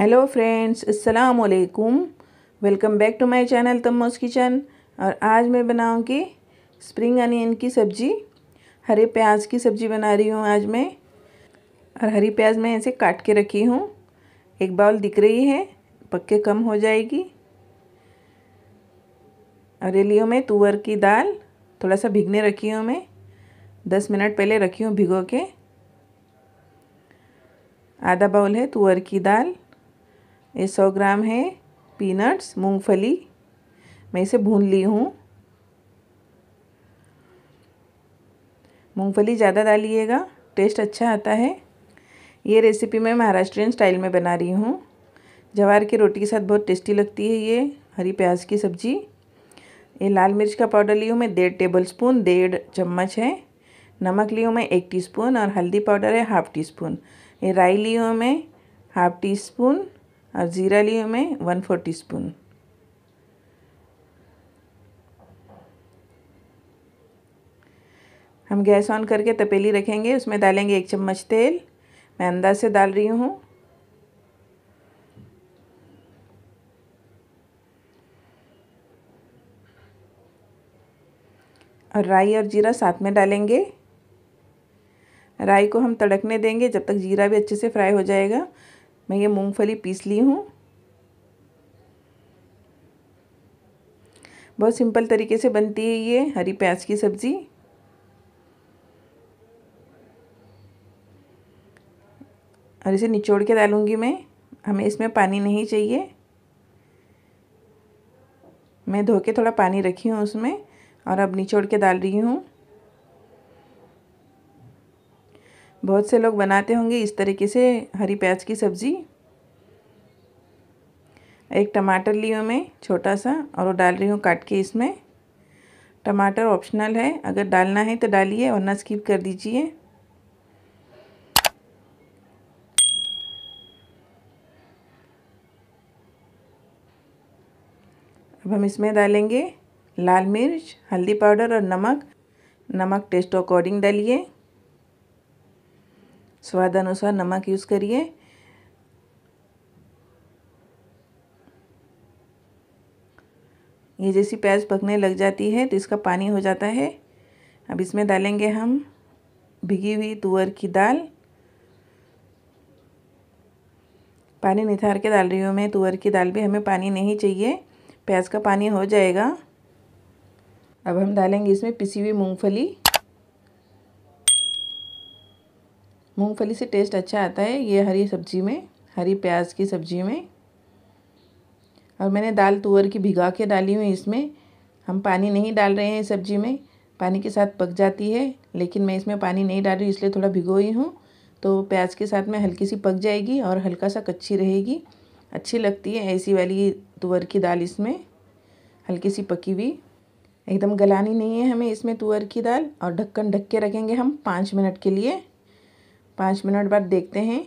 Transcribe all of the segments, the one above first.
hello friends अस्सलाम वालेकुम welcome back to my channel Tamo's kitchen और आज मैं बनाऊंगी स्प्रिंग अनियन की सब्ज़ी हरे प्याज की सब्ज़ी बना रही हूँ आज मैं और हरी प्याज मैं ऐसे काट के रखी हूँ एक बाउल दिख रही है पक्के कम हो जाएगी और ये लियो मैं तुअर की दाल थोड़ा सा भिगने रखी हूँ मैं दस मिनट पहले रखी हूँ भिगो के आधा बाउल है तुअर की दाल ये सौ ग्राम है पीनट्स मूंगफली मैं इसे भून ली हूँ मूंगफली ज़्यादा डालिएगा टेस्ट अच्छा आता है ये रेसिपी मैं महाराष्ट्रियन स्टाइल में बना रही हूँ जवार की रोटी के साथ बहुत टेस्टी लगती है ये हरी प्याज की सब्ज़ी ये लाल मिर्च का पाउडर ली हूँ मैं डेढ़ टेबल स्पून डेढ़ चम्मच है नमक ली हूँ मैं एक टीस्पून और हल्दी पाउडर है हाफ़ टी स्पून ये राई ली हूँ मैं हाफ़ टी स्पून और ज़ीरा लिए मैं वन फोर टी स्पून हम गैस ऑन करके तपेली रखेंगे उसमें डालेंगे एक चम्मच तेल मैं अंदाज से डाल रही हूँ और राई और जीरा साथ में डालेंगे राई को हम तड़कने देंगे जब तक जीरा भी अच्छे से फ्राई हो जाएगा मैं ये मूंगफली पीस ली हूँ बहुत सिंपल तरीके से बनती है ये हरी प्याज की सब्ज़ी और इसे निचोड़ के डालूंगी मैं हमें इसमें पानी नहीं चाहिए मैं धो के थोड़ा पानी रखी हूँ उसमें और अब निचोड़ के डाल रही हूँ बहुत से लोग बनाते होंगे इस तरीके से हरी प्याज की सब्ज़ी एक टमाटर ली हूँ मैं छोटा सा और वो डाल रही हूँ काट के इसमें टमाटर ऑप्शनल है अगर डालना है तो डालिए वरना स्किप कर दीजिए अब हम इसमें डालेंगे लाल मिर्च हल्दी पाउडर और नमक नमक टेस्ट अकॉर्डिंग डालिए स्वाद अनुसार नमक यूज़ करिए ये जैसी प्याज पकने लग जाती है तो इसका पानी हो जाता है अब इसमें डालेंगे हम भिगी हुई तुअर की दाल पानी निथार के डाल रही हूँ मैं तुअर की दाल भी हमें पानी नहीं चाहिए प्याज का पानी हो जाएगा अब हम डालेंगे इसमें पिसी हुई मूंगफली मूंगफली से टेस्ट अच्छा आता है ये हरी सब्जी में हरी प्याज की सब्जी में और मैंने दाल तुअर की भिगा के डाली हुई इसमें हम पानी नहीं डाल रहे हैं सब्जी में पानी के साथ पक जाती है लेकिन मैं इसमें पानी नहीं डाल रही इसलिए थोड़ा भिगोई हूँ तो प्याज के साथ में हल्की सी पक जाएगी और हल्का सा कच्ची रहेगी अच्छी लगती है ऐसी वाली तुअर की दाल इसमें हल्की सी पकी हुई एकदम गलानी नहीं है हमें इसमें तुअर की दाल और ढक्कन ढक के रखेंगे हम पाँच मिनट के लिए पाँच मिनट बाद देखते हैं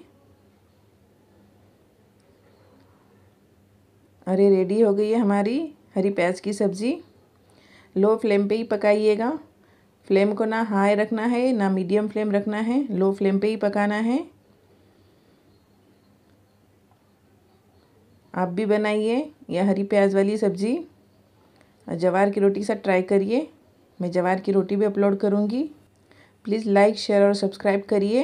अरे रेडी हो गई है हमारी हरी प्याज की सब्ज़ी लो फ्लेम पे ही पकाइएगा फ्लेम को ना हाई रखना है ना मीडियम फ्लेम रखना है लो फ्लेम पे ही पकाना है आप भी बनाइए यह हरी प्याज वाली सब्ज़ी और जवार की रोटी के साथ ट्राई करिए मैं जवार की रोटी भी अपलोड करूँगी प्लीज़ लाइक शेयर और सब्सक्राइब करिए